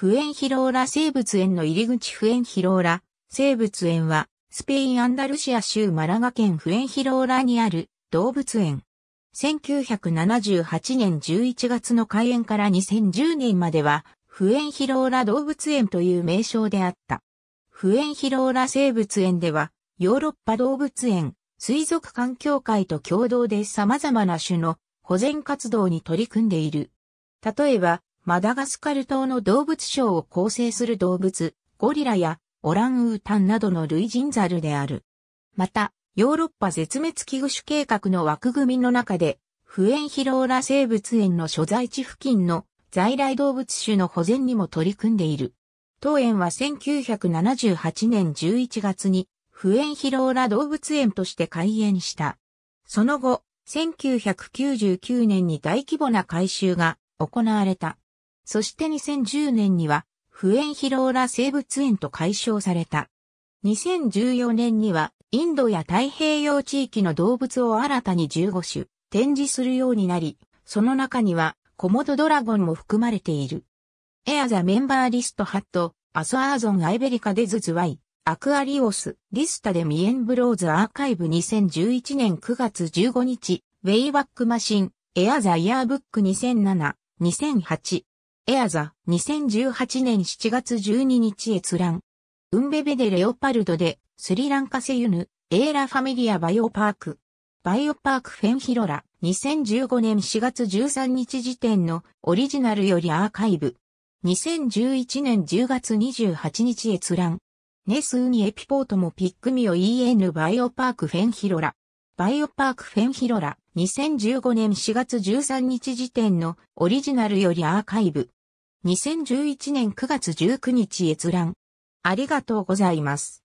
フエンヒローラ生物園の入り口フエンヒローラ生物園は、スペインアンダルシア州マラガ県フエンヒローラにある動物園。1978年11月の開園から2010年までは、フエンヒローラ動物園という名称であった。フエンヒローラ生物園では、ヨーロッパ動物園、水族館協会と共同で様々な種の保全活動に取り組んでいる。例えば、マダガスカル島の動物賞を構成する動物、ゴリラやオランウータンなどの類人猿である。また、ヨーロッパ絶滅危惧種計画の枠組みの中で、フエンヒローラ生物園の所在地付近の在来動物種の保全にも取り組んでいる。当園は1978年11月に、フエンヒローラ動物園として開園した。その後、1999年に大規模な改修が行われた。そして2010年には、フエンヒローラ生物園と解消された。2014年には、インドや太平洋地域の動物を新たに15種展示するようになり、その中には、コモドドラゴンも含まれている。エアザメンバーリストハット、アソアーゾンアイベリカデズズワイ、アクアリオス、リスタデミエンブローズアーカイブ2011年9月15日、ウェイバックマシン、エアザイヤーブック2007、2008、エアザ、2018年7月12日閲覧。ウンベベでレオパルドで、スリランカセユヌ、エーラファミリアバイオパーク。バイオパークフェンヒロラ、2015年4月13日時点のオリジナルよりアーカイブ。2011年10月28日閲覧。ネスウニエピポートもピックミオ EN バイオパークフェンヒロラ。バイオパークフェンヒロラ、2015年4月13日時点のオリジナルよりアーカイブ。2011年9月19日閲覧。ありがとうございます。